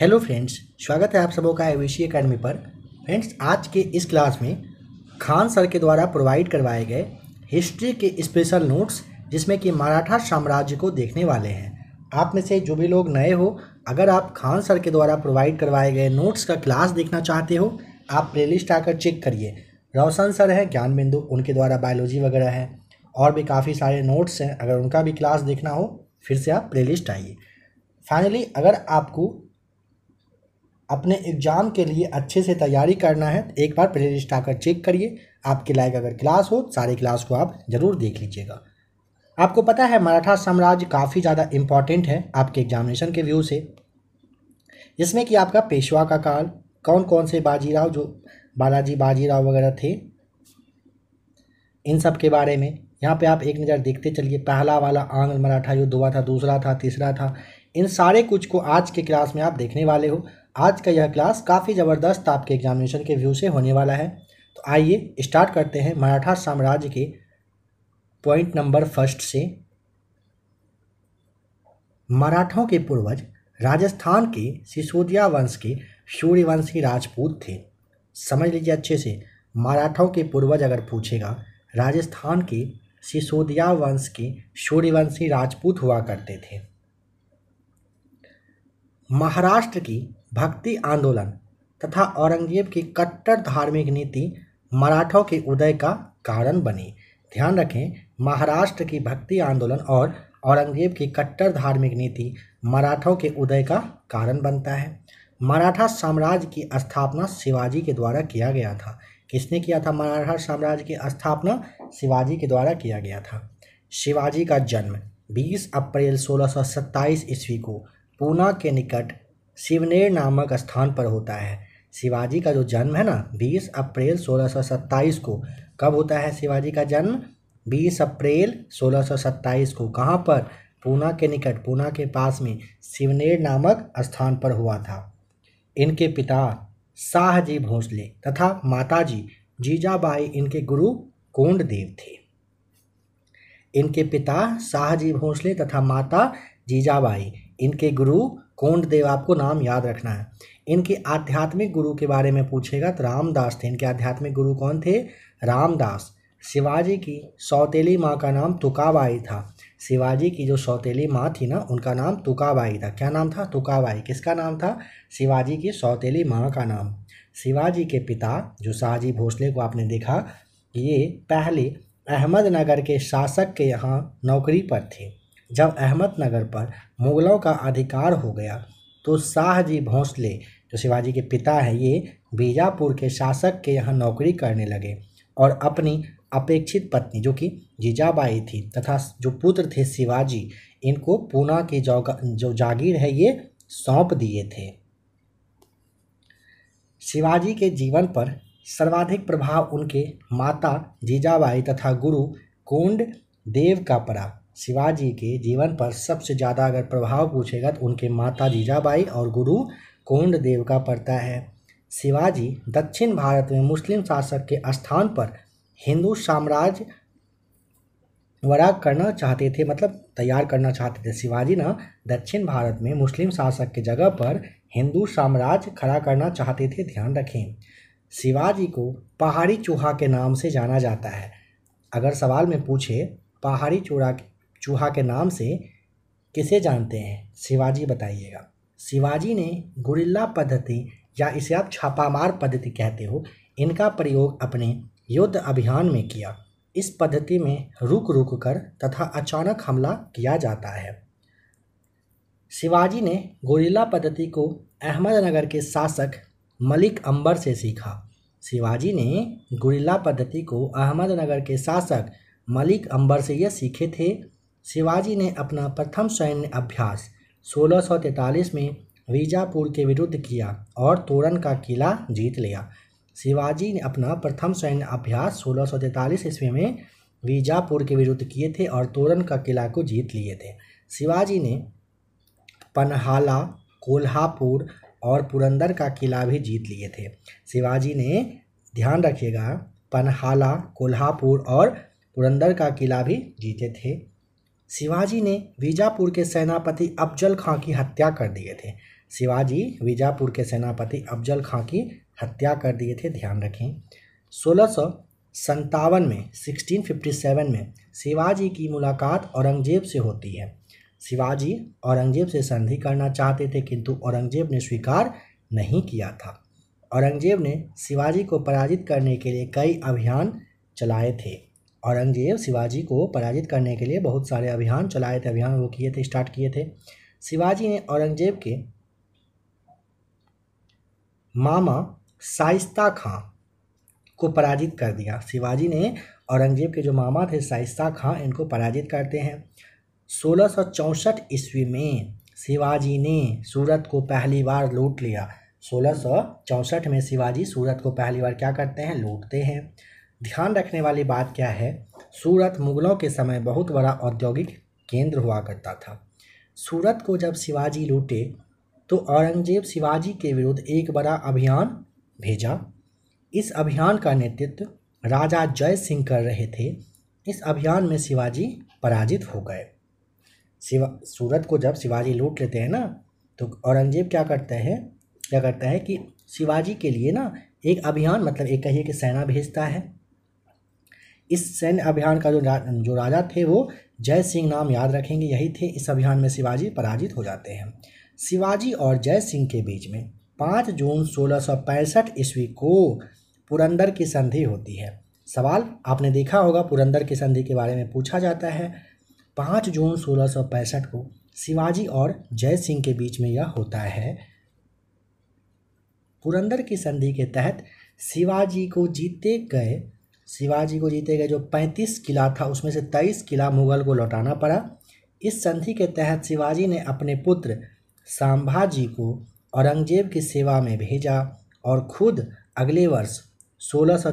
hello friends स्वागत है आप सबों का एवीसी अकेडमी पर फ्रेंड्स आज के इस क्लास में खान सर के द्वारा प्रोवाइड करवाए गए हिस्ट्री के स्पेशल नोट्स जिसमें कि मराठा साम्राज्य को देखने वाले हैं आप में से जो भी लोग नए हो अगर आप खान सर के द्वारा प्रोवाइड करवाए गए नोट्स का क्लास देखना चाहते हो आप प्ले आकर चेक करिए रोशन सर हैं ज्ञान बिंदु उनके द्वारा बायोलॉजी वगैरह है और भी काफ़ी सारे नोट्स हैं अगर उनका भी क्लास देखना हो फिर से आप प्ले आइए फाइनली अगर आपको अपने एग्ज़ाम के लिए अच्छे से तैयारी करना है तो एक बार प्ले लिस्ट आकर चेक करिए आपके लायक अगर क्लास हो सारे क्लास को आप ज़रूर देख लीजिएगा आपको पता है मराठा साम्राज्य काफ़ी ज़्यादा इम्पॉर्टेंट है आपके एग्जामिनेशन के व्यू से जिसमें कि आपका पेशवा का काल कौन कौन से बाजीराव जो बालाजी बाजीराव वगैरह थे इन सब के बारे में यहाँ पे आप एक नज़र देखते चलिए पहला वाला आंग्ल मराठा युद्ध हुआ था दूसरा था तीसरा था इन सारे कुछ को आज के क्लास में आप देखने वाले हो आज का यह क्लास काफ़ी ज़बरदस्त आपके एग्जामिनेशन के व्यू से होने वाला है तो आइए स्टार्ट करते हैं मराठा साम्राज्य के पॉइंट नंबर फर्स्ट से मराठों के पूर्वज राजस्थान के सिसोदिया वंश के सूर्यवंशी राजपूत थे समझ लीजिए अच्छे से मराठों के पूर्वज अगर पूछेगा राजस्थान के सिसोदिया वंश के सूर्यवंशी राजपूत हुआ करते थे महाराष्ट्र की भक्ति आंदोलन तथा औरंगजेब की कट्टर धार्मिक नीति मराठों के उदय का कारण बनी ध्यान रखें महाराष्ट्र की भक्ति आंदोलन और औरंगजेब की कट्टर धार्मिक नीति मराठों के उदय का कारण बनता है मराठा साम्राज्य की स्थापना शिवाजी के द्वारा किया गया था किसने किया था मराठा साम्राज्य की स्थापना शिवाजी के द्वारा किया गया था शिवाजी का जन्म 20 अप्रैल सोलह ईस्वी को पूना के निकट शिवनेर नामक स्थान पर होता है शिवाजी का जो जन्म है ना 20 अप्रैल 1627 को कब होता है शिवाजी का जन्म 20 अप्रैल 1627 को कहाँ पर पूना के निकट पूना के पास में शिवनेर नामक स्थान पर हुआ था इनके पिता शाहजी भोसले तथा माताजी जीजाबाई इनके गुरु कोंड देव थे इनके पिता शाहजी भोसले तथा माता जीजाबाई इनके गुरु कोंड देव आपको नाम याद रखना है इनके आध्यात्मिक गुरु के बारे में पूछेगा तो रामदास थे इनके आध्यात्मिक गुरु कौन थे रामदास शिवाजी की सौतेली माँ का नाम तुकाबाई था शिवाजी की जो सौतेली माँ थी ना उनका नाम तुकाबाई था क्या नाम था तुकाबाई किसका नाम था शिवाजी की सौतेली माँ का नाम शिवाजी के पिता जो शाहजी भोसले को आपने देखा ये पहले अहमदनगर के शासक के यहाँ नौकरी पर थे जब अहमदनगर पर मुग़लों का अधिकार हो गया तो शाहजी भोंसले जो शिवाजी के पिता है ये बीजापुर के शासक के यहाँ नौकरी करने लगे और अपनी अपेक्षित पत्नी जो कि जीजाबाई थी तथा जो पुत्र थे शिवाजी इनको पूना की जो जागीर है ये सौंप दिए थे शिवाजी के जीवन पर सर्वाधिक प्रभाव उनके माता जीजाबाई तथा गुरु कुंड देव का पड़ा शिवाजी के जीवन पर सबसे ज़्यादा अगर प्रभाव पूछेगा तो उनके माता जीजाबाई और गुरु कोंड देव का पड़ता है शिवाजी दक्षिण भारत में मुस्लिम शासक के स्थान पर हिंदू साम्राज्य वड़ा करना चाहते थे मतलब तैयार करना चाहते थे शिवाजी ना दक्षिण भारत में मुस्लिम शासक के जगह पर हिंदू साम्राज्य खड़ा करना चाहते थे ध्यान रखें शिवाजी को पहाड़ी चूहा के नाम से जाना जाता है अगर सवाल में पूछे पहाड़ी चूड़ा चूहा के नाम से किसे जानते हैं शिवाजी बताइएगा शिवाजी ने गुरिल्ला पद्धति या इसे आप छापामार पद्धति कहते हो इनका प्रयोग अपने युद्ध अभियान में किया इस पद्धति में रुक रुक कर तथा अचानक हमला किया जाता है शिवाजी ने गोरिल्ला पद्धति को अहमदनगर के शासक मलिक अंबर से सीखा शिवाजी ने गोरिल्ला पद्धति को अहमदनगर के शासक मलिक अंबर से यह सीखे थे शिवाजी ने अपना प्रथम सैन्य अभ्यास 1643 में वीजापुर के विरुद्ध किया और तोरण का किला जीत लिया शिवाजी ने अपना प्रथम सैन्य अभ्यास 1643 ईस्वी में वीजापुर के विरुद्ध किए थे और तोरण का किला को जीत लिए थे शिवाजी ने पनहाला कोल्हापुर और पुरंदर का किला भी जीत लिए थे शिवाजी ने ध्यान रखिएगा पनहाला कोल्हापुर और पुरंदर का किला भी जीते थे शिवाजी ने बीजापुर के सेनापति अफजल खां की हत्या कर दिए थे शिवाजी बीजापुर के सेनापति अफजल खां की हत्या कर दिए थे ध्यान रखें सोलह सौ संतावन में 1657 में शिवाजी की मुलाकात औरंगजेब से होती है शिवाजी औरंगजेब से संधि करना चाहते थे किंतु औरंगजेब ने स्वीकार नहीं किया था औरंगजेब ने शिवाजी को पराजित करने के लिए कई अभियान चलाए थे औरंगज़ेब शिवाजी को पराजित करने के लिए बहुत सारे अभियान चलाए थे अभियान वो किए थे स्टार्ट किए थे शिवाजी ने औरंगज़ेब के मामा साइस्ता खां को पराजित कर दिया शिवाजी ने औरंगज़ेब के जो मामा थे साइस्ता खां इनको पराजित करते हैं सोलह सौ चौंसठ ईस्वी में शिवाजी ने सूरत को पहली बार लूट लिया सोलह सौ चौंसठ में शिवाजी सूरत को पहली बार क्या करते हैं लूटते हैं ध्यान रखने वाली बात क्या है सूरत मुग़लों के समय बहुत बड़ा औद्योगिक केंद्र हुआ करता था सूरत को जब शिवाजी लूटे तो औरंगजेब शिवाजी के विरुद्ध एक बड़ा अभियान भेजा इस अभियान का नेतृत्व राजा जय सिंह कर रहे थे इस अभियान में शिवाजी पराजित हो गए शिवा सूरत को जब शिवाजी लूट लेते हैं ना तो औरंगजेब क्या करते हैं क्या करता है कि शिवाजी के लिए ना एक अभियान मतलब एक कहिए कि सेना भेजता है इस सैन्य अभियान का जो रा, जो राजा थे वो जय सिंह नाम याद रखेंगे यही थे इस अभियान में शिवाजी पराजित हो जाते हैं शिवाजी और जय सिंह के बीच में पाँच जून सोलह ईस्वी को पुरंदर की संधि होती है सवाल आपने देखा होगा पुरंदर की संधि के बारे में पूछा जाता है पाँच जून सोलह को शिवाजी और जय सिंह के बीच में यह होता है पुरंदर की संधि के तहत शिवाजी को जीते गए शिवाजी को जीते गए जो पैंतीस किला था उसमें से तेईस किला मुगल को लौटाना पड़ा इस संधि के तहत शिवाजी ने अपने पुत्र सांभाजी को औरंगजेब की सेवा में भेजा और खुद अगले वर्ष सोलह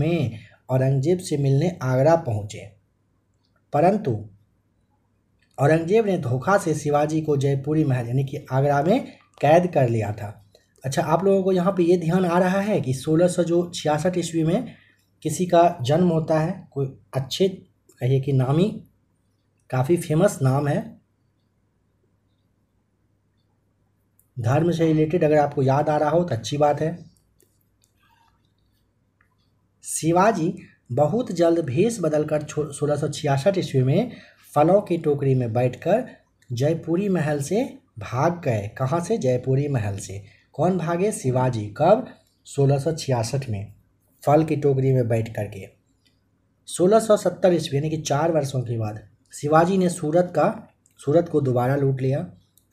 में औरंगजेब से मिलने आगरा पहुँचे परंतु औरंगजेब ने धोखा से शिवाजी को जयपुरी महल यानी कि आगरा में कैद कर लिया था अच्छा आप लोगों को यहाँ पे ये ध्यान आ रहा है कि सोलह सौ जो छियासठ ईस्वी में किसी का जन्म होता है कोई अच्छे कहिए कि नामी काफ़ी फेमस नाम है धर्म से रिलेटेड अगर आपको याद आ रहा हो तो अच्छी बात है शिवाजी बहुत जल्द भेष बदलकर सोलह सौ छियासठ ईस्वी में फलों की टोकरी में बैठकर जयपुरी महल से भाग गए कहाँ से जयपुरी महल से कौन भागे शिवाजी कब सोलह सौ छियासठ में फल की टोकरी में बैठ करके सत्तर ईस्वी यानी कि चार वर्षों के बाद शिवाजी ने सूरत का सूरत को दोबारा लूट लिया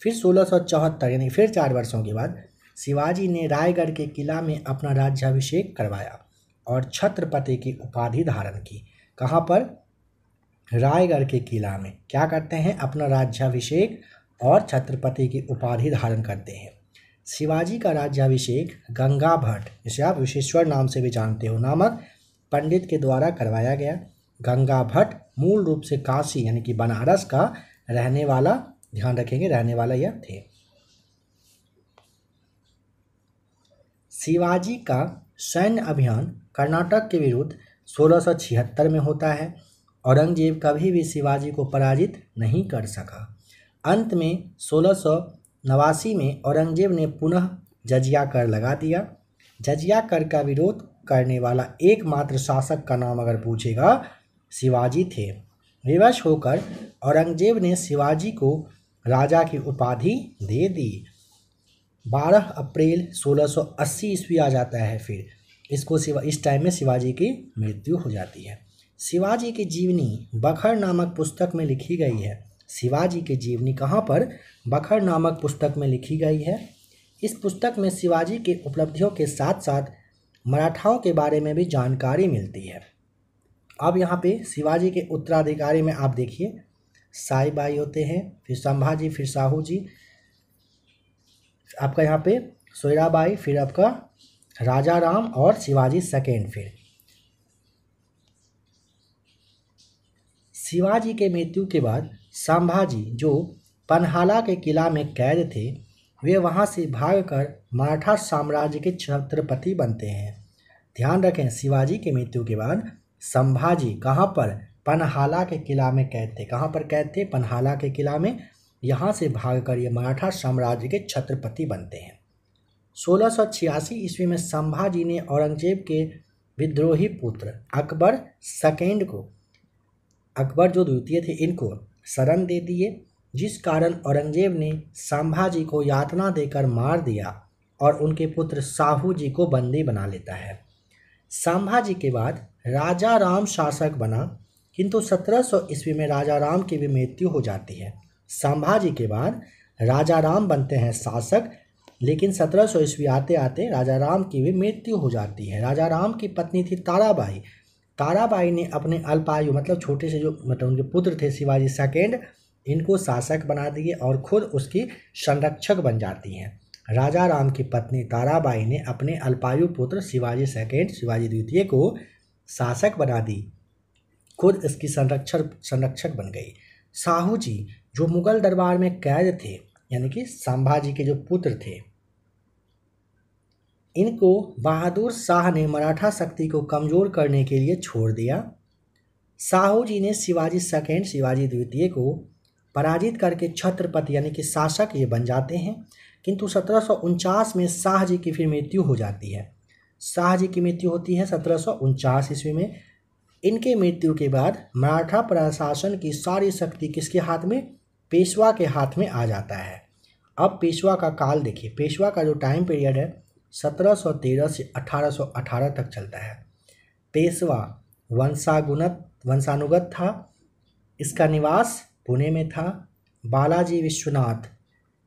फिर सोलह सौ चौहत्तर यानी फिर चार वर्षों के बाद शिवाजी ने रायगढ़ के किला में अपना राज्याभिषेक करवाया और छत्रपति की उपाधि धारण की कहाँ पर रायगढ़ के किला में क्या करते हैं अपना राज्याभिषेक और छत्रपति की उपाधि धारण करते हैं शिवाजी का राज्याभिषेक गंगा भट्ट जिसे आप विशेश्वर नाम से भी जानते हो नामक पंडित के द्वारा करवाया गया गंगा भट्ट मूल रूप से काशी यानी कि बनारस का रहने वाला ध्यान रखेंगे रहने वाला यह थे शिवाजी का सैन्य अभियान कर्नाटक के विरुद्ध सोलह में होता है औरंगजेब कभी भी शिवाजी को पराजित नहीं कर सका अंत में सोलह नवासी में औरंगजेब ने पुनः जजिया कर लगा दिया जजिया कर का विरोध करने वाला एकमात्र शासक का नाम अगर पूछेगा शिवाजी थे विवश होकर औरंगजेब ने शिवाजी को राजा की उपाधि दे दी 12 अप्रैल 1680 ईस्वी आ जाता है फिर इसको इस टाइम में शिवाजी की मृत्यु हो जाती है शिवाजी की जीवनी बखर नामक पुस्तक में लिखी गई है शिवाजी की जीवनी कहाँ पर बखर नामक पुस्तक में लिखी गई है इस पुस्तक में शिवाजी के उपलब्धियों के साथ साथ मराठाओं के बारे में भी जानकारी मिलती है अब यहाँ पे शिवाजी के उत्तराधिकारी में आप देखिए साई बाई होते हैं फिर संभाजी फिर साहू जी आपका यहाँ पे सोयराबाई फिर आपका राजा राम और शिवाजी सेकेंड फिर शिवाजी के मृत्यु के बाद संभाजी जो पनहाला के किला में कैद थे वे वहाँ से भागकर मराठा साम्राज्य के छत्रपति बनते हैं ध्यान रखें शिवाजी की मृत्यु के बाद संभाजी कहाँ पर पनहाला के किला में कैद थे कहाँ पर कैद थे पनहाला के किला में यहाँ से भागकर ये मराठा साम्राज्य के छत्रपति बनते हैं सोलह सौ छियासी ईस्वी में संभाजी ने औरंगजेब के विद्रोही पुत्र अकबर सेकेंड को अकबर जो द्वितीय थे इनको शरण दे दिए जिस कारण औरंगजेब ने संभाजी को यातना देकर मार दिया और उनके पुत्र साहू जी को बंदी बना लेता है संभाजी के बाद राजा राम शासक बना किंतु 1700 ईस्वी में राजा राम की भी मृत्यु हो जाती है संभाजी के बाद राजा राम बनते हैं शासक लेकिन 1700 ईस्वी आते आते राजा राम की भी मृत्यु हो जाती है राजा राम की पत्नी थी ताराबाई ताराबाई ने अपने अल्पायु मतलब छोटे से जो मतलब उनके पुत्र थे शिवाजी सेकेंड इनको शासक बना दिए और खुद उसकी संरक्षक बन जाती हैं राजा राम की पत्नी ताराबाई ने अपने अल्पायु पुत्र शिवाजी सेकेंड शिवाजी द्वितीय को शासक बना दी खुद इसकी संरक्षक संरक्षक बन गई साहू जी जो मुगल दरबार में कैद थे यानी कि संभाजी के जो पुत्र थे इनको बहादुर शाह ने मराठा शक्ति को कमज़ोर करने के लिए छोड़ दिया साहू जी ने शिवाजी सेकेंड शिवाजी द्वितीय को पराजित करके छत्रपति यानी कि शासक ये बन जाते हैं किंतु सत्रह में शाह जी की फिर मृत्यु हो जाती है शाहजी की मृत्यु होती है सत्रह ईस्वी में इनके मृत्यु के बाद मराठा प्रशासन की सारी शक्ति किसके हाथ में पेशवा के हाथ में आ जाता है अब पेशवा का काल देखिए पेशवा का जो टाइम पीरियड है 1713 से 1818 तक चलता है पेशवा वंशागुनत वंशानुगत था इसका निवास पुणे में था बालाजी विश्वनाथ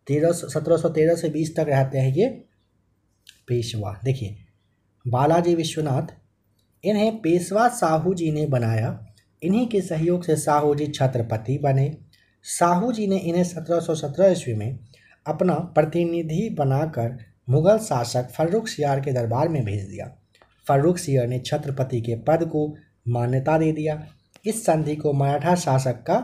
तेरह सत्रह सौ तेरह से बीस तक रहते हैं ये पेशवा देखिए बालाजी विश्वनाथ इन्हें पेशवा साहू जी ने बनाया इन्हीं के सहयोग से साहू जी छत्रपति बने साहू जी ने इन्हें सत्रह सौ सत्रह ईस्वी में अपना प्रतिनिधि बनाकर मुगल शासक फर्रुख सियार के दरबार में भेज दिया फर्रुख सियार ने छत्रपति के पद को मान्यता दे दिया इस संधि को मराठा शासक का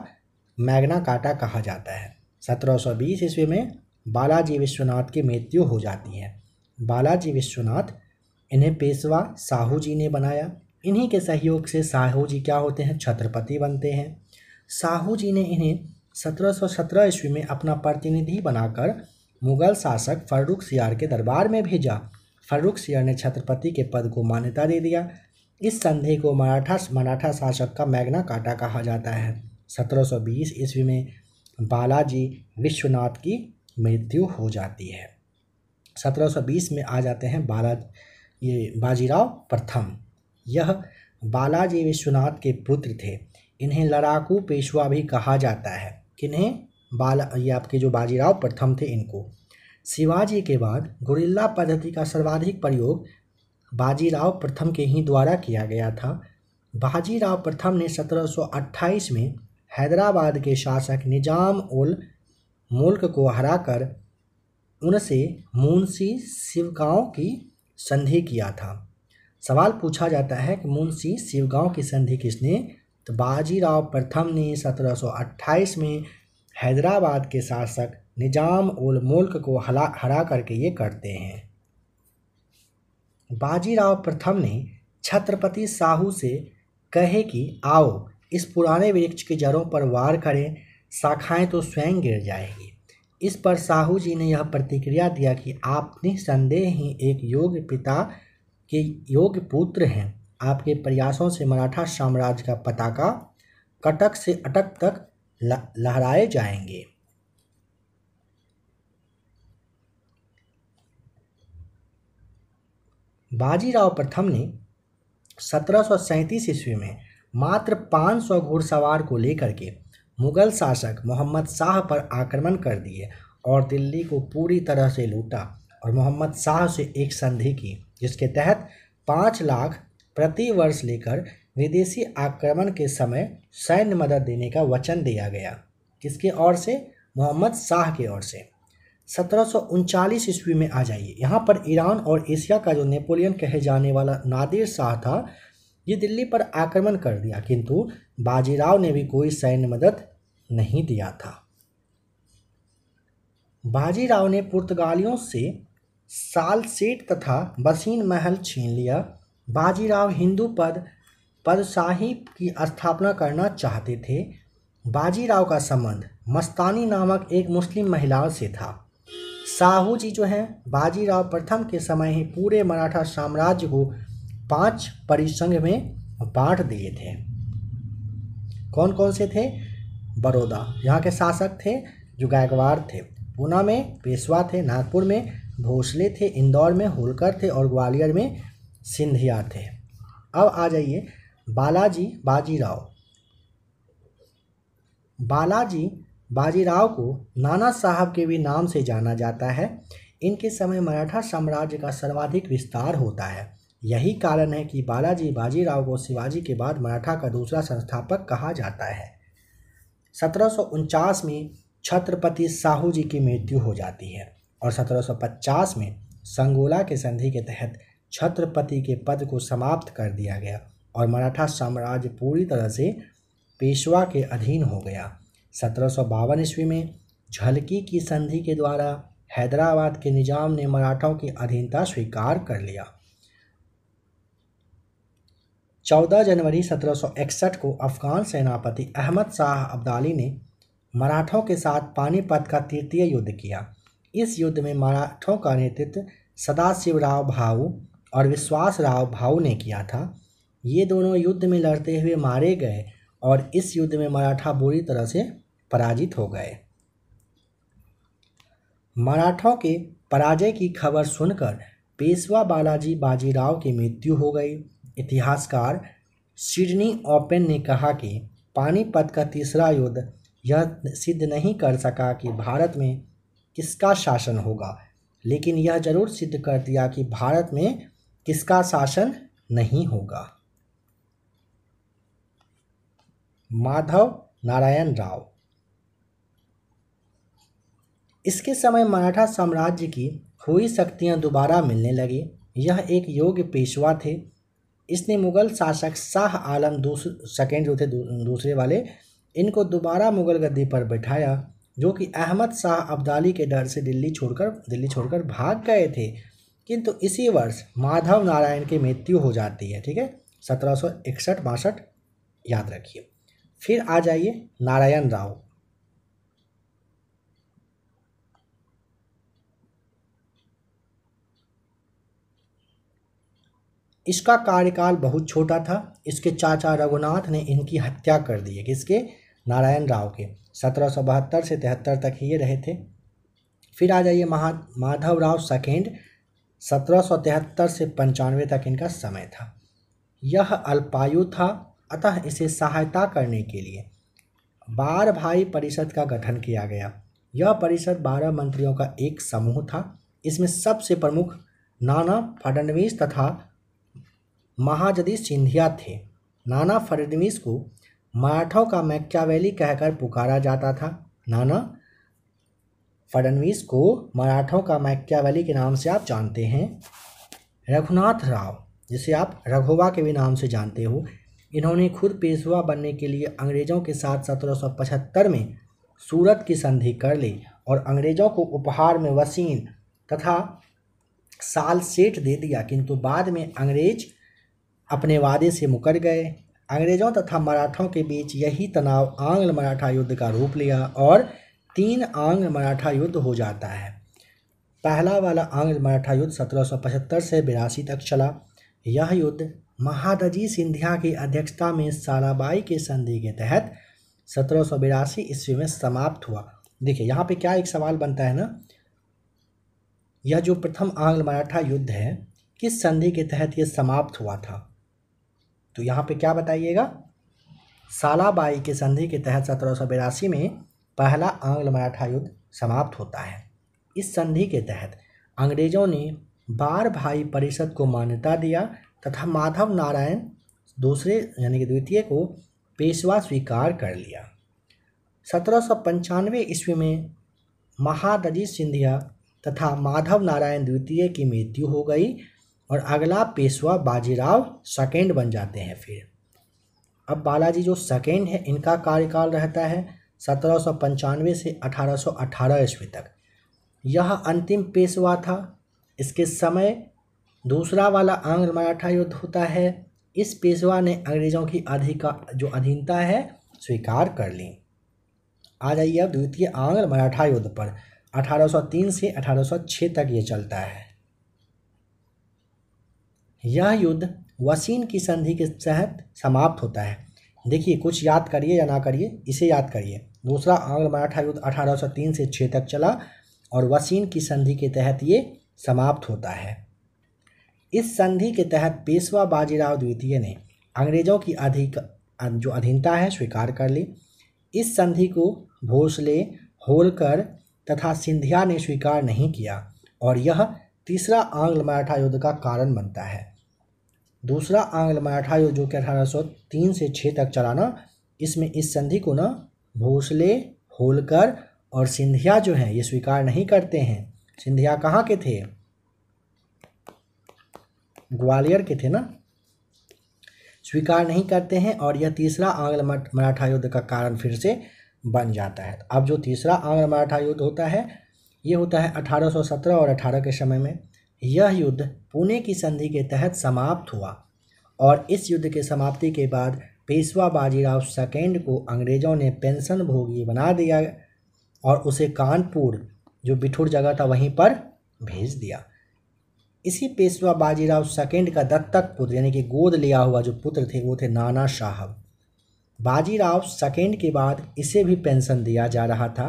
मैग्ना काटा कहा जाता है 1720 ईस्वी में बालाजी विश्वनाथ की मृत्यु हो जाती है बालाजी विश्वनाथ इन्हें पेशवा साहू जी ने बनाया इन्हीं के सहयोग से साहू जी क्या होते हैं छत्रपति बनते हैं साहू जी ने इन्हें 1717 ईस्वी में अपना प्रतिनिधि बनाकर मुगल शासक फर्रुख सियार के दरबार में भेजा फर्रुख सियार ने छत्रपति के पद को मान्यता दे दिया इस संधि को मराठा मराठा शासक का मैग्ना काटा कहा जाता है 1720 ईस्वी में बालाजी विश्वनाथ की मृत्यु हो जाती है 1720 में आ जाते हैं बाला ये बाजीराव प्रथम यह बालाजी विश्वनाथ के पुत्र थे इन्हें लड़ाकू पेशवा भी कहा जाता है किन्हें बाला ये आपके जो बाजीराव प्रथम थे इनको शिवाजी के बाद गुरिल्ला पद्धति का सर्वाधिक प्रयोग बाजीराव प्रथम के ही द्वारा किया गया था बाजीराव प्रथम ने 1728 में हैदराबाद के शासक निजाम उल मुल्क को हराकर उनसे मुंशी शिवगांव की संधि किया था सवाल पूछा जाता है कि मुंशी शिवगांव की संधि किसने तो बाजीराव प्रथम ने 1728 में हैदराबाद के शासक निजाम उल मुल्क को हला हरा करके ये करते हैं बाजीराव प्रथम ने छत्रपति साहू से कहे कि आओ इस पुराने वृक्ष की जड़ों पर वार करें शाखाएं तो स्वयं गिर जाएगी इस पर साहू जी ने यह प्रतिक्रिया दिया कि आप निसंदेह ही एक योग्य पिता के योग्य पुत्र हैं आपके प्रयासों से मराठा साम्राज्य का पताका कटक से अटक तक लहराए जाएंगे बाजीराव प्रथम ने सत्रह ईस्वी में मात्र 500 घुड़सवार को लेकर के मुगल शासक मोहम्मद शाह पर आक्रमण कर दिए और दिल्ली को पूरी तरह से लूटा और मोहम्मद शाह से एक संधि की जिसके तहत पाँच लाख प्रति वर्ष लेकर विदेशी आक्रमण के समय सैन्य मदद देने का वचन दिया गया किसके ओर से मोहम्मद शाह की ओर से सत्रह ईस्वी में आ जाइए यहाँ पर ईरान और एशिया का जो नेपोलियन कहे जाने वाला नादिर शाह था ये दिल्ली पर आक्रमण कर दिया किंतु बाजीराव ने भी कोई सैन्य मदद नहीं दिया था बाजीराव ने पुर्तगालियों से सेट तथा बसीन महल छीन लिया बाजीराव हिंदू पद पदशाही की स्थापना करना चाहते थे बाजीराव का संबंध मस्तानी नामक एक मुस्लिम महिलाओं से था साहू जी जो हैं बाजीराव प्रथम के समय ही पूरे मराठा साम्राज्य को पांच परिसंघ में बांट दिए थे कौन कौन से थे बड़ौदा यहाँ के शासक थे जो गायकवाड़ थे पूना में पेशवा थे नागपुर में भोसले थे इंदौर में होलकर थे और ग्वालियर में सिंधिया थे अब आ जाइए बालाजी बाजीराव बालाजी बाजीराव को नाना साहब के भी नाम से जाना जाता है इनके समय मराठा साम्राज्य का सर्वाधिक विस्तार होता है यही कारण है कि बालाजी बाजीराव को शिवाजी के बाद मराठा का दूसरा संस्थापक कहा जाता है सत्रह में छत्रपति साहू जी की मृत्यु हो जाती है और 1750 में संगोला के संधि के तहत छत्रपति के पद को समाप्त कर दिया गया और मराठा साम्राज्य पूरी तरह से पेशवा के अधीन हो गया सत्रह ईस्वी में झलकी की संधि के द्वारा हैदराबाद के निजाम ने मराठों की अधीनता स्वीकार कर लिया 14 जनवरी 1761 को अफगान सेनापति अहमद शाह अब्दाली ने मराठों के साथ पानीपत का तृतीय युद्ध किया इस युद्ध में मराठों का नेतृत्व सदाशिवराव भाऊ और विश्वासराव भाऊ ने किया था ये दोनों युद्ध में लड़ते हुए मारे गए और इस युद्ध में मराठा बुरी तरह से पराजित हो गए मराठों के पराजय की खबर सुनकर पेशवा बालाजी बाजीराव की मृत्यु हो गई इतिहासकार सिडनी ओपेन ने कहा कि पानीपत का तीसरा युद्ध यह सिद्ध नहीं कर सका कि भारत में किसका शासन होगा लेकिन यह जरूर सिद्ध कर दिया कि भारत में किसका शासन नहीं होगा माधव नारायण राव इसके समय मराठा साम्राज्य की हुई शक्तियां दोबारा मिलने लगी यह एक योग्य पेशवा थे इसने मुग़ल शासक शाह आलम दूसरे सेकेंड जो थे दूसरे वाले इनको दोबारा मुग़ल गद्दी पर बैठाया जो कि अहमद शाह अब्दाली के डर से दिल्ली छोड़कर दिल्ली छोड़कर भाग गए थे किंतु तो इसी वर्ष माधव नारायण की मृत्यु हो जाती है ठीक है सत्रह सौ इकसठ बासठ याद रखिए फिर आ जाइए नारायण राव इसका कार्यकाल बहुत छोटा था इसके चाचा रघुनाथ ने इनकी हत्या कर दी है किसके नारायण राव के सत्रह सौ बहत्तर से तिहत्तर तक ये रहे थे फिर आ जाइए महा माधव राव सेकेंड सत्रह सौ तिहत्तर से पंचानवे तक इनका समय था यह अल्पायु था अतः इसे सहायता करने के लिए बार भाई परिषद का गठन किया गया यह परिषद बारह मंत्रियों का एक समूह था इसमें सबसे प्रमुख नाना फडणवीस तथा महाजदी सिंधिया थे नाना फडणवीस को मराठों का मैक्यावेली कहकर पुकारा जाता था नाना फडणवीस को मराठों का मैक्यावेली के नाम से आप जानते हैं रघुनाथ राव जिसे आप रघोवा के भी नाम से जानते हो इन्होंने खुद पेशवा बनने के लिए अंग्रेज़ों के साथ 1775 में सूरत की संधि कर ली और अंग्रेज़ों को उपहार में वसीन तथा साल सेठ दे दिया किंतु बाद में अंग्रेज अपने वादे से मुकर गए अंग्रेज़ों तथा मराठों के बीच यही तनाव आंग्ल मराठा युद्ध का रूप लिया और तीन आंग्ल मराठा युद्ध हो जाता है पहला वाला आंग्ल मराठा युद्ध 1775 से बिरासी तक चला यह युद्ध महादजी सिंधिया की अध्यक्षता में साराबाई के संधि के तहत सत्रह सौ बिरासी ईस्वी में समाप्त हुआ देखिए यहाँ पे क्या एक सवाल बनता है ना यह जो प्रथम आंग्ल मराठा युद्ध है किस संधि के तहत यह समाप्त हुआ था तो यहाँ पे क्या बताइएगा सालाबाई के संधि के तहत सत्रह में पहला आंग्ल मराठा युद्ध समाप्त होता है इस संधि के तहत अंग्रेजों ने बार भाई परिषद को मान्यता दिया तथा माधव नारायण दूसरे यानी कि द्वितीय को पेशवा स्वीकार कर लिया सत्रह सौ पंचानवे ईस्वी में महादजी सिंधिया तथा माधव नारायण द्वितीय की मृत्यु हो गई और अगला पेशवा बाजीराव सेकेंड बन जाते हैं फिर अब बालाजी जो सेकेंड है इनका कार्यकाल रहता है सत्रह से 1818 ईस्वी तक यह अंतिम पेशवा था इसके समय दूसरा वाला आंग्ल मराठा युद्ध होता है इस पेशवा ने अंग्रेज़ों की अधिका जो अधीनता है स्वीकार कर ली आ जाइए अब द्वितीय आंग्ल मराठा युद्ध पर 1803 से 1806 तक ये चलता है यह युद्ध वसीन की संधि के तहत समाप्त होता है देखिए कुछ याद करिए या ना करिए इसे याद करिए दूसरा आंग्ल मराठा युद्ध 1803 से छः तक चला और वसीन की संधि के तहत ये समाप्त होता है इस संधि के तहत पेशवा बाजीराव द्वितीय ने अंग्रेजों की अधिक जो अधीनता है स्वीकार कर ली इस संधि को भोसले होलकर तथा सिंधिया ने स्वीकार नहीं किया और यह तीसरा आंग्ल मराठा युद्ध का कारण बनता है दूसरा आंग्ल मराठा युद्ध जो कि तीन से छः तक चलाना इसमें इस संधि को ना भोसले होलकर और सिंधिया जो हैं ये स्वीकार नहीं करते हैं सिंधिया कहाँ के थे ग्वालियर के थे ना स्वीकार नहीं करते हैं और यह तीसरा आंग्ल मराठा युद्ध का कारण फिर से बन जाता है अब जो तीसरा आंग्ल मराठा युद्ध होता है ये होता है 1817 और 18 के समय में यह युद्ध पुणे की संधि के तहत समाप्त हुआ और इस युद्ध के समाप्ति के बाद पेशवा बाजीराव सेकेंड को अंग्रेज़ों ने पेंशन भोगी बना दिया और उसे कानपुर जो बिठुर जगह था वहीं पर भेज दिया इसी पेशवा बाजीराव सेकेंड का दत्तक पुत्र यानी कि गोद लिया हुआ जो पुत्र थे वो थे नाना साहब बाजीराव सेकेंड के बाद इसे भी पेंशन दिया जा रहा था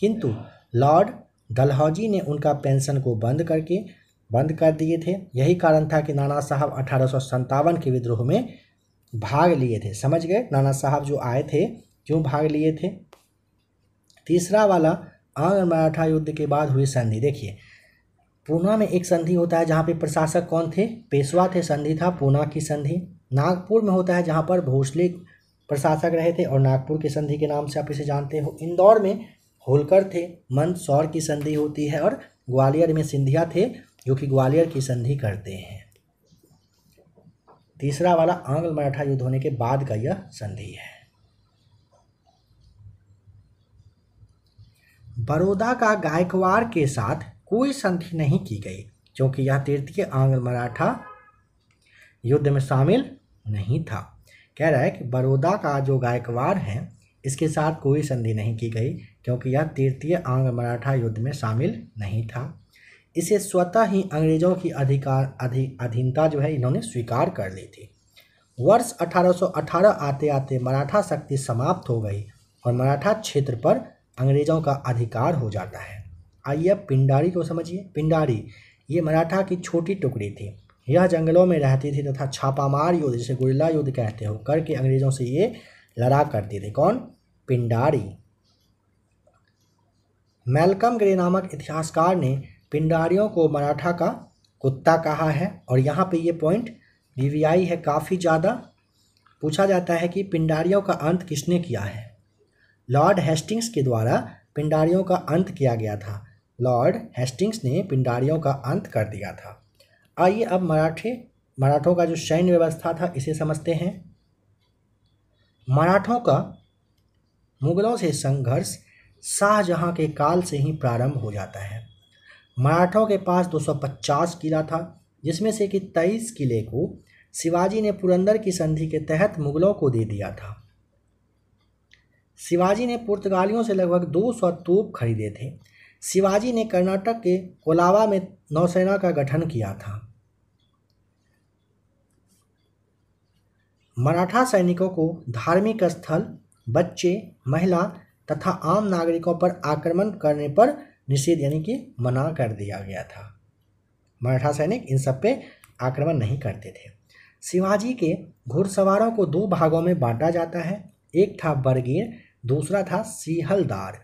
किंतु लॉर्ड डलहौजी ने उनका पेंशन को बंद करके बंद कर दिए थे यही कारण था कि नाना साहब अठारह के विद्रोह में भाग लिए थे समझ गए नाना साहब जो आए थे क्यों भाग लिए थे तीसरा वाला आंग मराठा युद्ध के बाद हुई संधि देखिए पूना में एक संधि होता है जहाँ पे प्रशासक कौन थे पेशवा थे संधि था पूना की संधि नागपुर में होता है जहाँ पर भोसले प्रशासक रहे थे और नागपुर की संधि के नाम से आप इसे जानते हो इंदौर में होलकर थे मंदसौर की संधि होती है और ग्वालियर में सिंधिया थे जो कि ग्वालियर की संधि करते हैं तीसरा वाला आंग्ल मराठा युद्ध होने के बाद का यह संधि है बड़ौदा का गायकवाड़ के साथ कोई संधि नहीं की गई क्योंकि यह तृतीय आंग्ल मराठा युद्ध में शामिल नहीं था कह रहा है कि बड़ौदा का जो गायकवाड़ है इसके साथ कोई संधि नहीं की गई क्योंकि यह तृतीय आंग्ल मराठा युद्ध में शामिल नहीं था इसे स्वतः ही अंग्रेजों की अधिकार अधि, अधीनता जो है इन्होंने स्वीकार कर ली थी वर्ष 1818 आते आते मराठा शक्ति समाप्त हो गई और मराठा क्षेत्र पर अंग्रेजों का अधिकार हो जाता है आइए अब पिंडारी को समझिए पिंडारी ये मराठा की छोटी टुकड़ी थी यह जंगलों में रहती थी तथा छापामार युद्ध जिसे गुरिल्ला युद्ध कहते हो करके अंग्रेजों से ये लड़ा करती थी कौन पिंडारी मेलकम ग्रे नामक इतिहासकार ने पिंडारियों को मराठा का कुत्ता कहा है और यहाँ पे ये पॉइंट वीवीआई है काफ़ी ज़्यादा पूछा जाता है कि पिंडारियों का अंत किसने किया है लॉर्ड हेस्टिंग्स के द्वारा पिंडारियों का अंत किया गया था लॉर्ड हेस्टिंग्स ने पिंडारियों का अंत कर दिया था आइए अब मराठे मराठों का जो सैन्य व्यवस्था था इसे समझते हैं मराठों का मुगलों से संघर्ष शाहजहाँ के काल से ही प्रारंभ हो जाता है मराठों के पास 250 किला था जिसमें से कि तेईस किले को शिवाजी ने पुरंदर की संधि के तहत मुगलों को दे दिया था शिवाजी ने पुर्तगालियों से लगभग 200 तोप खरीदे थे शिवाजी ने कर्नाटक के कोलावा में नौसेना का गठन किया था मराठा सैनिकों को धार्मिक स्थल बच्चे महिला तथा आम नागरिकों पर आक्रमण करने पर निषेध यानी कि मना कर दिया गया था मराठा सैनिक इन सब पे आक्रमण नहीं करते थे शिवाजी के घुड़सवारों को दो भागों में बांटा जाता है एक था बरगीर दूसरा था सीहलदार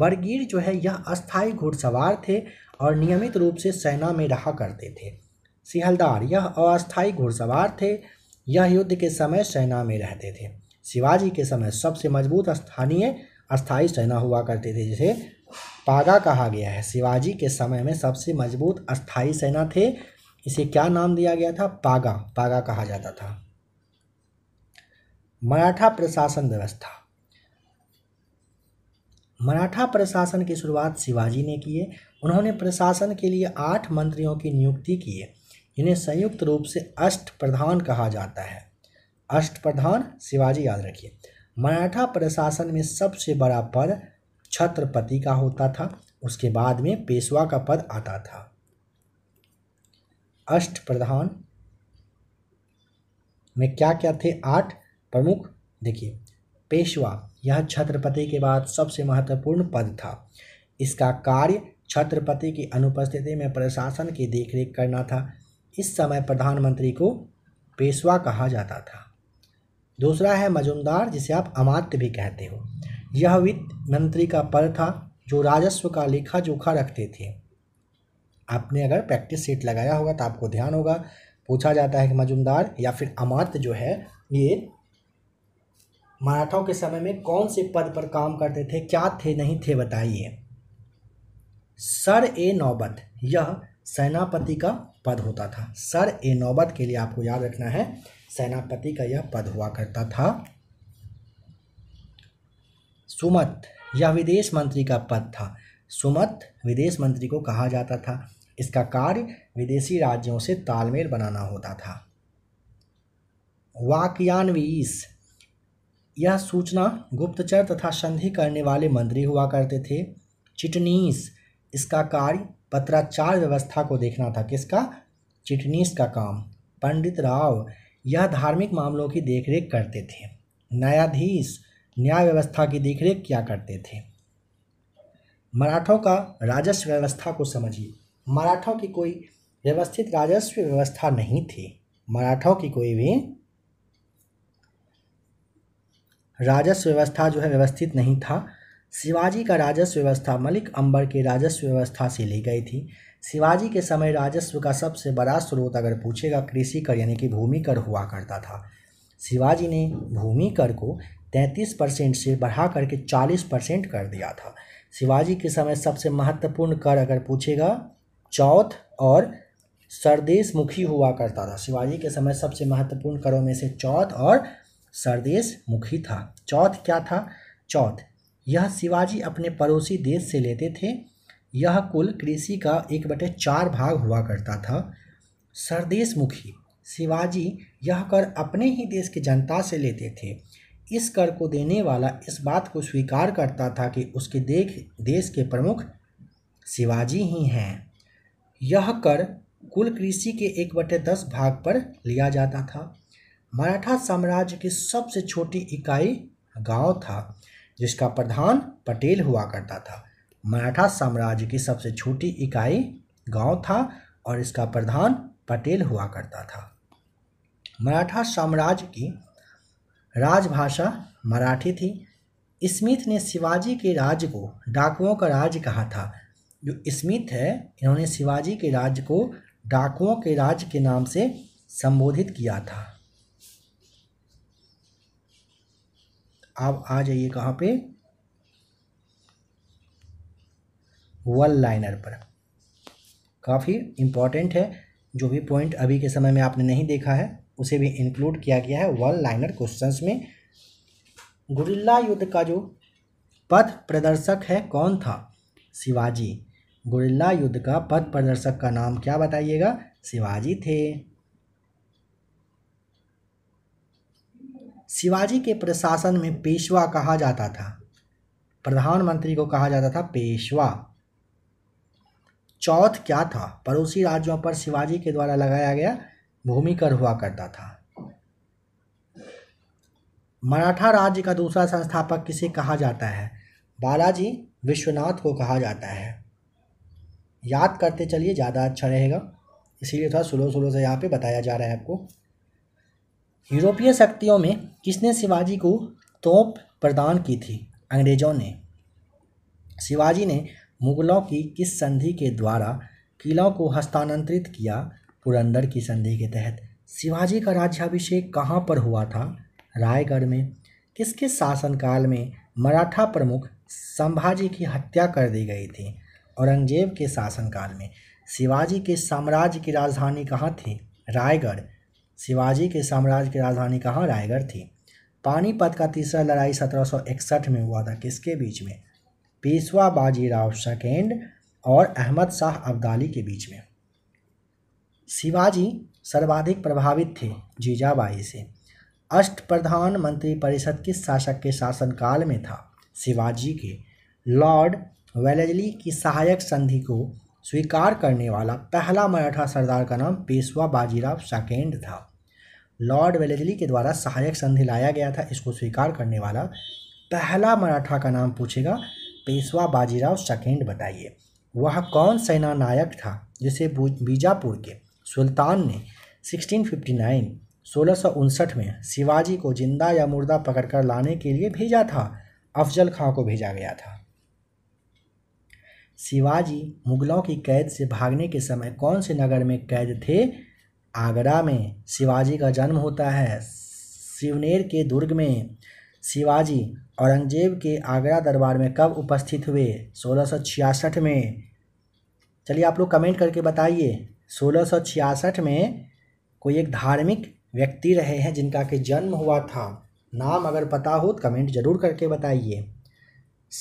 बरगीर जो है यह अस्थाई घुड़सवार थे और नियमित रूप से सेना में रहा करते थे सिहलदार यह अस्थाई घुड़सवार थे यह युद्ध के समय सेना में रहते थे शिवाजी के समय सबसे मजबूत स्थानीय अस्थाई सेना हुआ करते थे जिसे पागा कहा गया है शिवाजी के समय में सबसे मजबूत अस्थाई सेना थे इसे क्या नाम दिया गया था पागा पागा कहा जाता था मराठा प्रशासन व्यवस्था मराठा प्रशासन की शुरुआत शिवाजी ने की है उन्होंने प्रशासन के लिए आठ मंत्रियों की नियुक्ति की है इन्हें संयुक्त रूप से अष्ट प्रधान कहा जाता है अष्ट प्रधान शिवाजी याद रखिए मराठा प्रशासन में सबसे बड़ा पद छत्रपति का होता था उसके बाद में पेशवा का पद आता था अष्ट प्रधान में क्या क्या थे आठ प्रमुख देखिए पेशवा यह छत्रपति के बाद सबसे महत्वपूर्ण पद था इसका कार्य छत्रपति की अनुपस्थिति में प्रशासन की देखरेख करना था इस समय प्रधानमंत्री को पेशवा कहा जाता था दूसरा है मजुमदार जिसे आप अमात्य भी कहते हो यह वित्त मंत्री का पद था जो राजस्व का लेखा जोखा रखते थे आपने अगर प्रैक्टिस सेट लगाया होगा तो आपको ध्यान होगा पूछा जाता है कि मजुमदार या फिर अमात जो है ये मराठों के समय में कौन से पद पर काम करते थे क्या थे नहीं थे बताइए सर ए नौबत यह सेनापति का पद होता था सर ए नौबत के लिए आपको याद रखना है सेनापति का यह पद हुआ करता था सुमत यह विदेश मंत्री का पद था सुमत विदेश मंत्री को कहा जाता था इसका कार्य विदेशी राज्यों से तालमेल बनाना होता था वाक्यान्वीस यह सूचना गुप्तचर तथा संधि करने वाले मंत्री हुआ करते थे चिटनीस इसका कार्य पत्राचार व्यवस्था को देखना था किसका चिटनीस का काम पंडित राव यह धार्मिक मामलों की देखरेख करते थे न्यायाधीश न्याय व्यवस्था की देखरेख किया करते थे मराठों का राजस्व व्यवस्था को समझिए मराठों की कोई व्यवस्थित राजस्व व्यवस्था नहीं थी मराठों की कोई भी राजस्व व्यवस्था जो है व्यवस्थित नहीं था शिवाजी का राजस्व व्यवस्था मलिक अंबर के राजस्व व्यवस्था से ली गई थी शिवाजी के समय राजस्व का सबसे बड़ा स्रोत अगर पूछेगा कृषि कर यानी कि भूमि कर हुआ करता था शिवाजी ने भूमि कर को तैंतीस परसेंट से बढ़ा करके चालीस परसेंट कर दिया था शिवाजी के समय सबसे महत्वपूर्ण कर अगर पूछेगा चौथ और सरदेश मुखी हुआ करता था शिवाजी के समय सबसे महत्वपूर्ण करों में से चौथ और सरदेश मुखी था चौथ क्या था चौथ यह शिवाजी अपने पड़ोसी देश से लेते थे यह कुल कृषि का एक बटे चार भाग हुआ करता था सरदेश मुखी शिवाजी यह कर अपने ही देश की जनता से लेते थे इस कर को देने वाला इस बात को स्वीकार करता था कि उसके देख देश के प्रमुख शिवाजी ही हैं यह कर कुल कृषि के एक बटे दस भाग पर लिया जाता था मराठा साम्राज्य की सबसे छोटी इकाई गांव था जिसका प्रधान पटेल हुआ करता था मराठा साम्राज्य की सबसे छोटी इकाई गांव था और इसका प्रधान पटेल हुआ करता था मराठा साम्राज्य की राजभाषा मराठी थी स्मिथ ने शिवाजी के राज्य को डाकुओं का राज कहा था जो स्मिथ है इन्होंने शिवाजी के राज्य को डाकुओं के राज्य के नाम से संबोधित किया था आप आ जाइए कहाँ पे वन लाइनर पर काफ़ी इम्पॉर्टेंट है जो भी पॉइंट अभी के समय में आपने नहीं देखा है उसे भी इंक्लूड किया गया है वन लाइनर क्वेश्चंस में गुरिल्ला युद्ध का जो पथ प्रदर्शक है कौन था शिवाजी गुरिल्ला युद्ध का पथ प्रदर्शक का नाम क्या बताइएगा शिवाजी थे शिवाजी के प्रशासन में पेशवा कहा जाता था प्रधानमंत्री को कहा जाता था पेशवा चौथ क्या था पड़ोसी राज्यों पर शिवाजी के द्वारा लगाया गया भूमि कर हुआ करता था मराठा राज्य का दूसरा संस्थापक किसे कहा जाता है बालाजी विश्वनाथ को कहा जाता है याद करते चलिए ज़्यादा अच्छा रहेगा इसीलिए थोड़ा स्लो स्लो से यहाँ पे बताया जा रहा है आपको यूरोपीय शक्तियों में किसने शिवाजी को तोप प्रदान की थी अंग्रेजों ने शिवाजी ने मुगलों की किस संधि के द्वारा किलों को हस्तांतरित किया पुरंदर की संधि के तहत शिवाजी का राज्याभिषेक कहाँ पर हुआ था रायगढ़ में किसके शासनकाल में मराठा प्रमुख संभाजी की हत्या कर दी गई थी औरंगजेब के शासनकाल में शिवाजी के साम्राज्य की राजधानी कहाँ थी रायगढ़ शिवाजी के साम्राज्य की राजधानी कहाँ रायगढ़ थी पानीपत का तीसरा लड़ाई 1761 में हुआ था किसके बीच में पेशवा बाजीराव सेकेंड और अहमद शाह अब्दाली के बीच में शिवाजी सर्वाधिक प्रभावित थे जीजाबाई से अष्ट प्रधान मंत्री परिषद के शासक के शासनकाल में था शिवाजी के लॉर्ड वेलेजली की सहायक संधि को स्वीकार करने वाला पहला मराठा सरदार का नाम पेशवा बाजीराव सेकेंड था लॉर्ड वेलेजली के द्वारा सहायक संधि लाया गया था इसको स्वीकार करने वाला पहला मराठा का नाम पूछेगा पेशवा बाजीराव सेकेंड बताइए वह कौन सेना नायक था जिसे बीजापुर के सुल्तान ने 1659 सोलह में शिवाजी को जिंदा या मुर्दा पकड़कर लाने के लिए भेजा था अफजल खां को भेजा गया था शिवाजी मुगलों की कैद से भागने के समय कौन से नगर में कैद थे आगरा में शिवाजी का जन्म होता है शिवनेर के दुर्ग में शिवाजी औरंगजेब के आगरा दरबार में कब उपस्थित हुए सोलह में चलिए आप लोग कमेंट करके बताइए सोलह में कोई एक धार्मिक व्यक्ति रहे हैं जिनका कि जन्म हुआ था नाम अगर पता हो तो कमेंट जरूर करके बताइए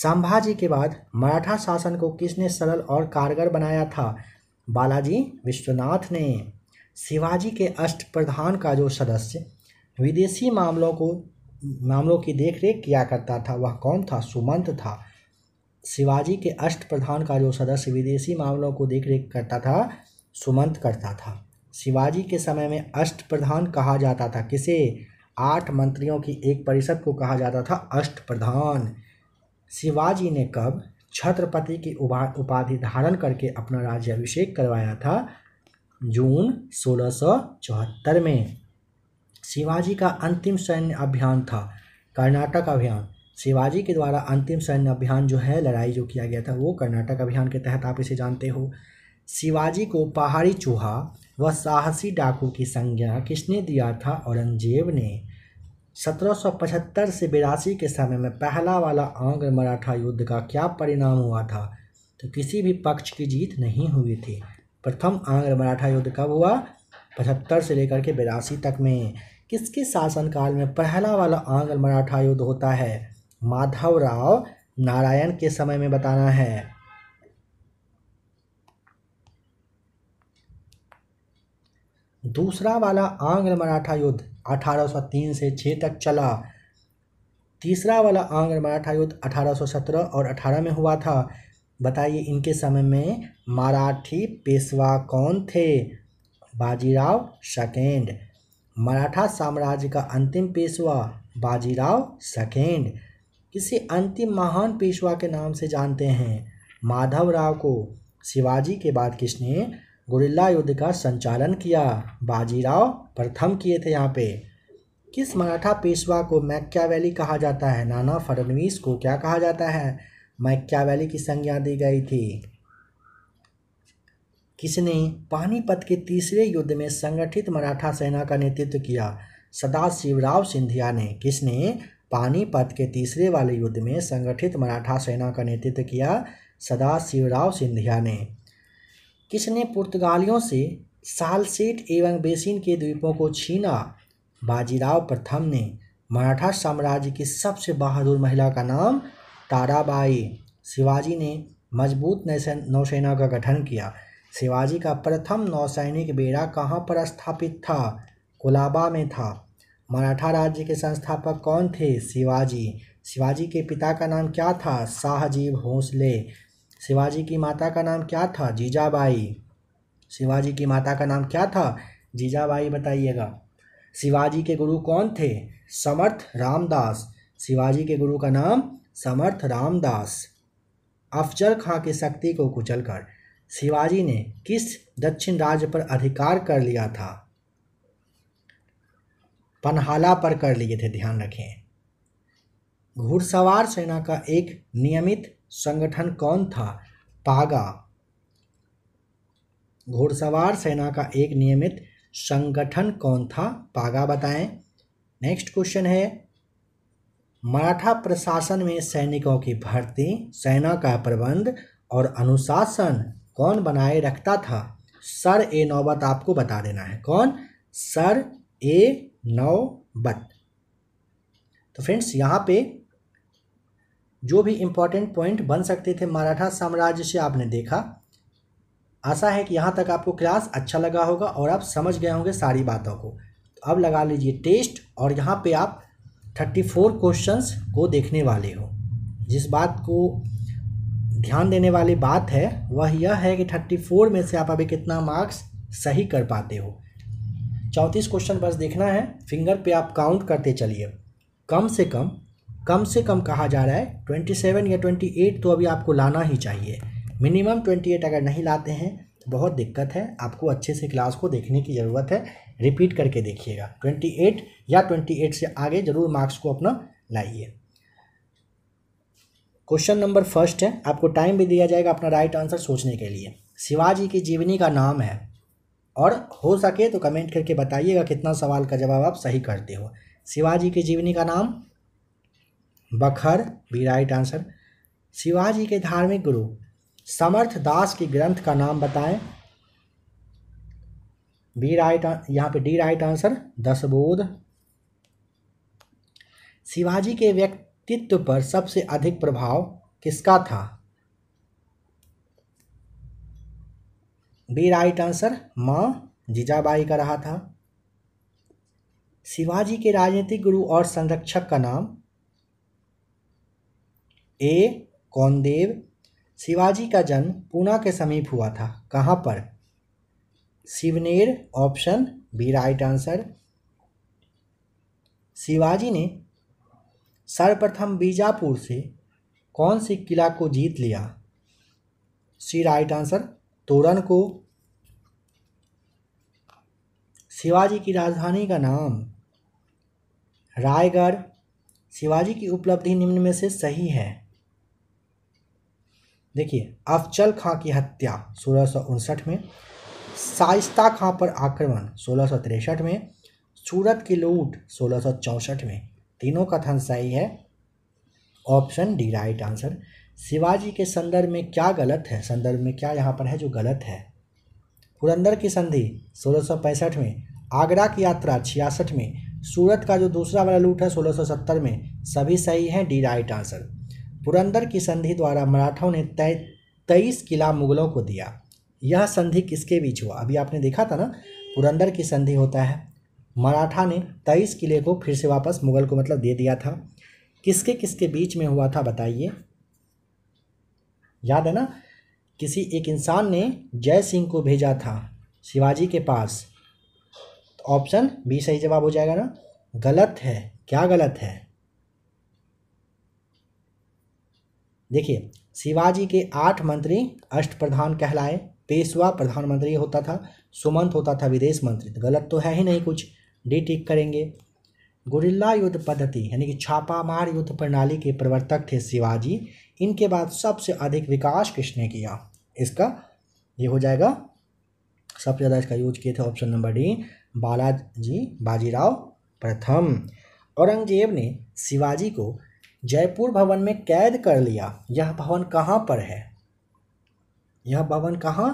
संभाजी के बाद मराठा शासन को किसने सरल और कारगर बनाया था बालाजी विश्वनाथ ने शिवाजी के अष्ट प्रधान का जो सदस्य विदेशी मामलों को मामलों की देखरेख किया करता था वह कौन था सुमंत था शिवाजी के अष्ट प्रधान का जो सदस्य विदेशी मामलों को देखरेख करता था सुमंत करता था शिवाजी के समय में अष्ट प्रधान कहा जाता था किसे आठ मंत्रियों की एक परिषद को कहा जाता था अष्ट प्रधान शिवाजी ने कब छत्रपति की उपाधि धारण करके अपना राज्याभिषेक करवाया था जून सोलह में शिवाजी का अंतिम सैन्य अभियान था कर्नाटक अभियान शिवाजी के द्वारा अंतिम सैन्य अभियान जो है लड़ाई जो किया गया था वो कर्नाटक अभियान के तहत आप इसे जानते हो शिवाजी को पहाड़ी चूहा व साहसी डाकू की संज्ञा किसने दिया था औरंगजेब ने 1775 से बिरासी के समय में पहला वाला आंग्ल मराठा युद्ध का क्या परिणाम हुआ था तो किसी भी पक्ष की जीत नहीं हुई थी प्रथम आंग्ल मराठा युद्ध कब हुआ पचहत्तर से लेकर के बिरासी तक में किसके शासनकाल में पहला वाला आंग्ल मराठा युद्ध होता है माधव राव नारायण के समय में बताना है दूसरा वाला आंग्ल मराठा युद्ध 1803 से 6 तक चला तीसरा वाला आंग्ल मराठा युद्ध 1817 और 18 में हुआ था बताइए इनके समय में मराठी पेशवा कौन थे बाजीराव सकेंड मराठा साम्राज्य का अंतिम पेशवा बाजीराव सकेंड इसे अंतिम महान पेशवा के नाम से जानते हैं माधव राव को शिवाजी के बाद किसने गुरिल्ला युद्ध का संचालन किया बाजीराव प्रथम किए थे यहाँ पे किस मराठा पेशवा को वैली कहा जाता है नाना फडणवीस को क्या कहा जाता है वैली की संज्ञा दी गई थी किसने पानीपत के तीसरे युद्ध में संगठित मराठा सेना का नेतृत्व किया सदाशिवराव सिंधिया ने किसने पानीपत के तीसरे वाले युद्ध में संगठित मराठा सेना का नेतृत्व किया सदाशिवराव सिंधिया ने किसने पुर्तगालियों से सालसेट एवं बेसिन के द्वीपों को छीना बाजीराव प्रथम ने मराठा साम्राज्य की सबसे बहादुर महिला का नाम ताराबाई शिवाजी ने मजबूत नौसेना का गठन किया शिवाजी का प्रथम नौसैनिक बेड़ा कहाँ पर स्थापित था कोलाबा में था मराठा राज्य के संस्थापक कौन थे शिवाजी शिवाजी के पिता का नाम क्या था शाहजीब भोसले शिवाजी की माता का नाम क्या था जीजाबाई शिवाजी की माता का नाम क्या था जीजाबाई बताइएगा शिवाजी के गुरु कौन थे समर्थ रामदास शिवाजी के गुरु का नाम समर्थ रामदास अफजल खां की शक्ति को कुचल कर शिवाजी ने किस दक्षिण राज्य पर अधिकार कर लिया था पनहाला पर कर लिए थे ध्यान रखें घुड़सवार सेना का एक नियमित संगठन कौन था पागा घोड़सवार सेना का एक नियमित संगठन कौन था पागा बताएं नेक्स्ट क्वेश्चन है मराठा प्रशासन में सैनिकों की भर्ती सेना का प्रबंध और अनुशासन कौन बनाए रखता था सर ए नौबत आपको बता देना है कौन सर ए नौबत तो फ्रेंड्स यहाँ पे जो भी इम्पोर्टेंट पॉइंट बन सकते थे मराठा साम्राज्य से आपने देखा आशा है कि यहाँ तक आपको क्लास अच्छा लगा होगा और आप समझ गए होंगे सारी बातों को तो अब लगा लीजिए टेस्ट और यहाँ पे आप थर्टी फोर क्वेश्चन को देखने वाले हो जिस बात को ध्यान देने वाली बात है वह यह है कि थर्टी फोर में से आप अभी कितना मार्क्स सही कर पाते हो चौंतीस क्वेश्चन बस देखना है फिंगर पे आप काउंट करते चलिए कम से कम कम से कम कहा जा रहा है ट्वेंटी सेवन या ट्वेंटी एट तो अभी आपको लाना ही चाहिए मिनिमम ट्वेंटी एट अगर नहीं लाते हैं तो बहुत दिक्कत है आपको अच्छे से क्लास को देखने की ज़रूरत है रिपीट करके देखिएगा ट्वेंटी एट या ट्वेंटी एट से आगे ज़रूर मार्क्स को अपना लाइए क्वेश्चन नंबर फर्स्ट है आपको टाइम भी दिया जाएगा अपना राइट आंसर सोचने के लिए शिवाजी की जीवनी का नाम है और हो सके तो कमेंट करके बताइएगा कितना सवाल का जवाब आप सही करते हो शिवाजी की जीवनी का नाम बखर भी राइट आंसर शिवाजी के धार्मिक गुरु समर्थ दास के ग्रंथ का नाम बताएं बी राइट यहाँ पे D right answer Dasbodh Shivaji के व्यक्तित्व पर सबसे अधिक प्रभाव किसका था बी राइट आंसर माँ जीजाबाई का रहा था शिवाजी के राजनीतिक गुरु और संरक्षक का नाम ए कौनदेव शिवाजी का जन्म पूना के समीप हुआ था कहाँ पर Shivneri option B right answer Shivaji ने सर्वप्रथम बीजापुर से कौन सी किला को जीत लिया सी राइट आंसर तोरण को शिवाजी की राजधानी का नाम रायगढ़ शिवाजी की उपलब्धि निम्न में से सही है देखिए अफजल खां की हत्या सोलह में साइस्ता खां पर आक्रमण सोलह में सूरत की लूट सोलह में तीनों कथन सही है option D right answer Shivaji के संदर्भ में क्या गलत है संदर्भ में क्या यहाँ पर है जो गलत है पुरंदर की संधि सोलह में आगरा की यात्रा छियासठ में सूरत का जो दूसरा वाला लूट है सोलह में सभी सही हैं डी राइट आंसर पुरंदर की संधि द्वारा मराठों ने तय तेईस किला मुगलों को दिया यह संधि किसके बीच हुआ अभी आपने देखा था ना पुरंदर की संधि होता है मराठा ने तेईस किले को फिर से वापस मुगल को मतलब दे दिया था किसके किसके बीच में हुआ था बताइए याद है ना किसी एक इंसान ने जय सिंह को भेजा था शिवाजी के पास ऑप्शन बी सही जवाब हो जाएगा ना गलत है क्या गलत है देखिए शिवाजी के आठ मंत्री अष्ट प्रधान कहलाए पेशवा प्रधानमंत्री होता था सुमंत होता था विदेश मंत्री तो गलत तो है ही नहीं कुछ डी टिक करेंगे गुरिल्ला युद्ध पद्धति यानी कि छापामार युद्ध प्रणाली के प्रवर्तक थे शिवाजी इनके बाद सबसे अधिक विकास किसने किया इसका ये हो जाएगा सबसे ज़्यादा इसका यूज किए थे option number D Balaji Bajirao प्रथम औरंगजेब ने शिवाजी को जयपुर भवन में कैद कर लिया यह भवन कहाँ पर है यह भवन कहाँ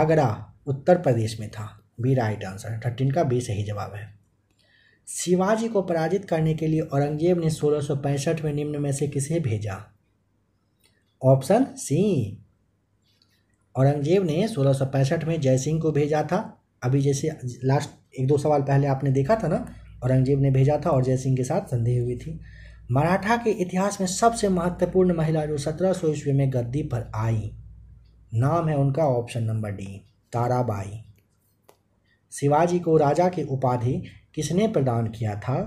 आगरा उत्तर प्रदेश में था बी राइट आंसर थर्टीन का बी सही जवाब है शिवाजी को पराजित करने के लिए औरंगजेब ने सोलह में निम्न में से किसे भेजा ऑप्शन सी औरंगजेब ने सोलह में जयसिंह को भेजा था अभी जैसे लास्ट एक दो सवाल पहले आपने देखा था ना औरंगजेब ने भेजा था और जयसिंह के साथ संधि हुई थी मराठा के इतिहास में सबसे महत्वपूर्ण महिला जो सत्रह सौ ईस्वी में गद्दी पर आई नाम है उनका option number D Tarabai Shivaji को राजा की उपाधि किसने प्रदान किया था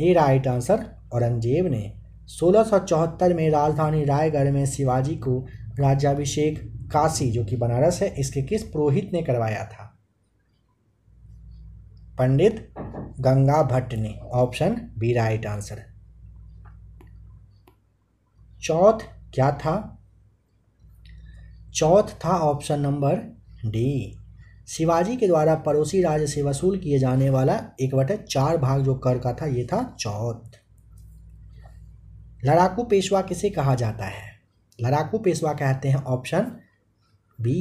ए राइट आंसर औरंगजेब ने सोलह सौ चौहत्तर में राजधानी रायगढ़ में शिवाजी को राज्याभिषेक काशी जो कि बनारस है इसके किस पुरोहित ने करवाया था पंडित गंगा भट्ट ने ऑप्शन बी राइट आंसर चौथ क्या था चौथ था ऑप्शन नंबर डी शिवाजी के द्वारा पड़ोसी राज्य से वसूल किए जाने वाला एक बटे चार भाग जो कर का था ये था चौथ लड़ाकू पेशवा किसे कहा जाता है लड़ाकू पेशवा कहते हैं ऑप्शन बी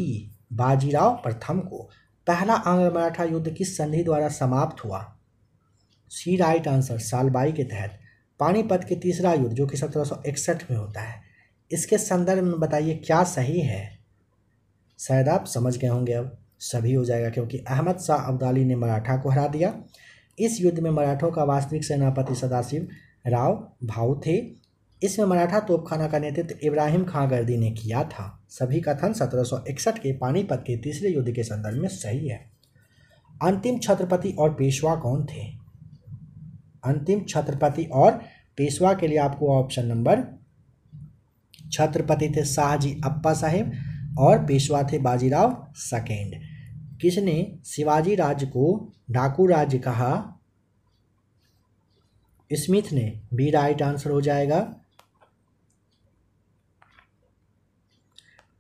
बाजीराव प्रथम को पहला आंग्ल मराठा युद्ध किस संधि द्वारा समाप्त हुआ सी राइट आंसर सालबाई के तहत पानीपत के तीसरा युद्ध जो कि सत्रह में होता है इसके संदर्भ में बताइए क्या सही है शायद आप समझ गए होंगे अब सभी हो जाएगा क्योंकि अहमद शाह अब्दाली ने मराठा को हरा दिया इस युद्ध में मराठों का वास्तविक सेनापति सदाशिव राव भाऊ थे इसमें मराठा तोपखाना का नेतृत्व इब्राहिम खां गर्दी ने किया था सभी कथन 1761 के पानीपत के तीसरे युद्ध के संदर्भ में सही है अंतिम छत्रपति और पेशवा कौन थे अंतिम छत्रपति और पेशवा के लिए आपको ऑप्शन नंबर छत्रपति थे शाहजी अप्पा साहेब और पेशवा थे बाजीराव सकेंड किसने शिवाजी राज को डाकू राज कहा स्मिथ ने बी राइट आंसर हो जाएगा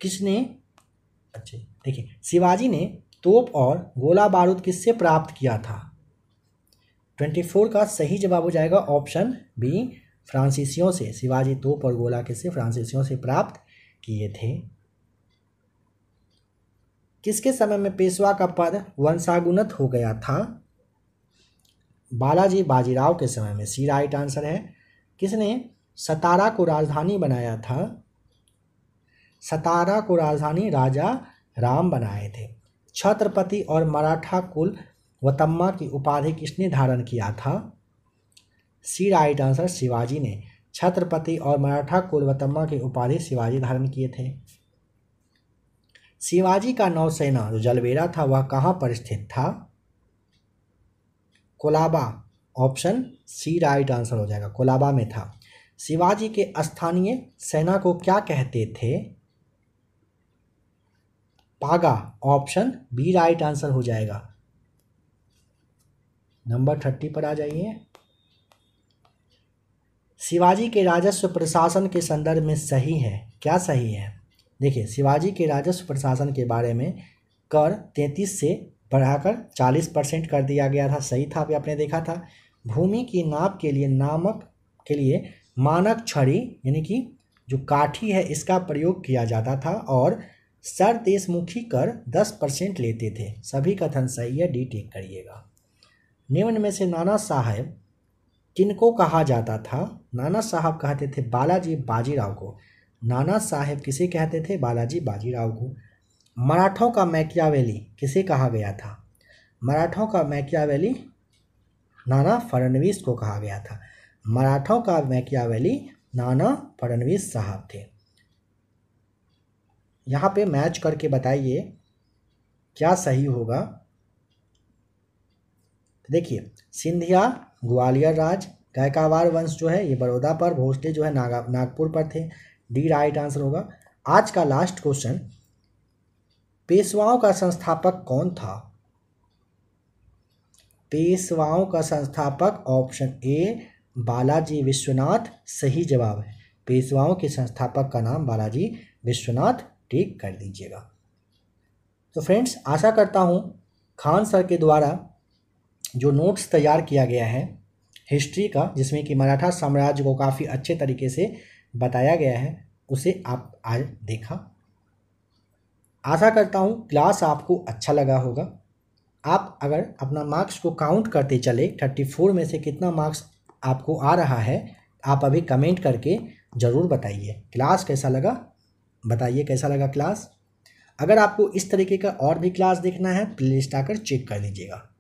किसने अच्छा देखिए शिवाजी ने तोप और गोला बारूद किससे प्राप्त किया था ट्वेंटी फोर का सही जवाब हो जाएगा ऑप्शन बी फ्रांसीसियों से शिवाजी तोप और गोला किससे फ्रांसीसियों से प्राप्त किए थे किसके समय में पेशवा का पद वंशागुनत हो गया था बालाजी बाजीराव के समय में सी राइट आंसर है किसने सतारा को राजधानी बनाया था सतारा को राजधानी राजा राम बनाए थे छत्रपति और मराठा कुल वतम्मा की उपाधि किसने धारण किया था सी राइट आंसर शिवाजी ने छत्रपति और मराठा कुल वतम्मा की उपाधि शिवाजी धारण किए थे शिवाजी का नौसेना जो जलवेरा था वह कहाँ पर स्थित था Colaba option C right answer हो जाएगा कोलाबा में था शिवाजी के स्थानीय सेना को क्या कहते थे पागा ऑप्शन बी राइट आंसर हो जाएगा नंबर थर्टी पर आ जाइए शिवाजी के राजस्व प्रशासन के संदर्भ में सही है क्या सही है देखिए शिवाजी के राजस्व प्रशासन के बारे में कर तैंतीस से बढ़ाकर चालीस परसेंट कर दिया गया था सही था भी आपने देखा था भूमि की नाप के लिए नामक के लिए मानक छड़ी यानी कि जो काठी है इसका प्रयोग किया जाता था और सर देशमुखी कर 10 परसेंट लेते थे सभी कथन सही है डी टेक करिएगा निम्न में से नाना साहब किनको कहा जाता था नाना साहब कहते थे बालाजी बाजीराव को नाना साहब किसे कहते थे बालाजी बाजीराव को मराठों का मैकियावेली किसे कहा गया था मराठों का मैकियावेली नाना फडनवीस को कहा गया था मराठों का मैकियावेली नाना फडनवीस साहब थे यहाँ पे मैच करके बताइए क्या सही होगा तो देखिए सिंधिया ग्वालियर राज गायकावार वंश जो है ये बड़ौदा पर भोसले जो है नागा नागपुर पर थे डी राइट आंसर होगा आज का लास्ट क्वेश्चन पेशवाओं का संस्थापक कौन था पेशवाओं का संस्थापक ऑप्शन ए बालाजी विश्वनाथ सही जवाब है पेशवाओं के संस्थापक का नाम बालाजी विश्वनाथ ठीक कर दीजिएगा तो फ्रेंड्स आशा करता हूँ खान सर के द्वारा जो नोट्स तैयार किया गया है हिस्ट्री का जिसमें कि मराठा साम्राज्य को काफ़ी अच्छे तरीके से बताया गया है उसे आप आज देखा आशा करता हूँ क्लास आपको अच्छा लगा होगा आप अगर अपना मार्क्स को काउंट करते चले थर्टी फोर में से कितना मार्क्स आपको आ रहा है आप अभी कमेंट करके ज़रूर बताइए क्लास कैसा लगा बताइए कैसा लगा क्लास अगर आपको इस तरीके का और भी क्लास देखना है प्लेलिस्ट आकर चेक कर लीजिएगा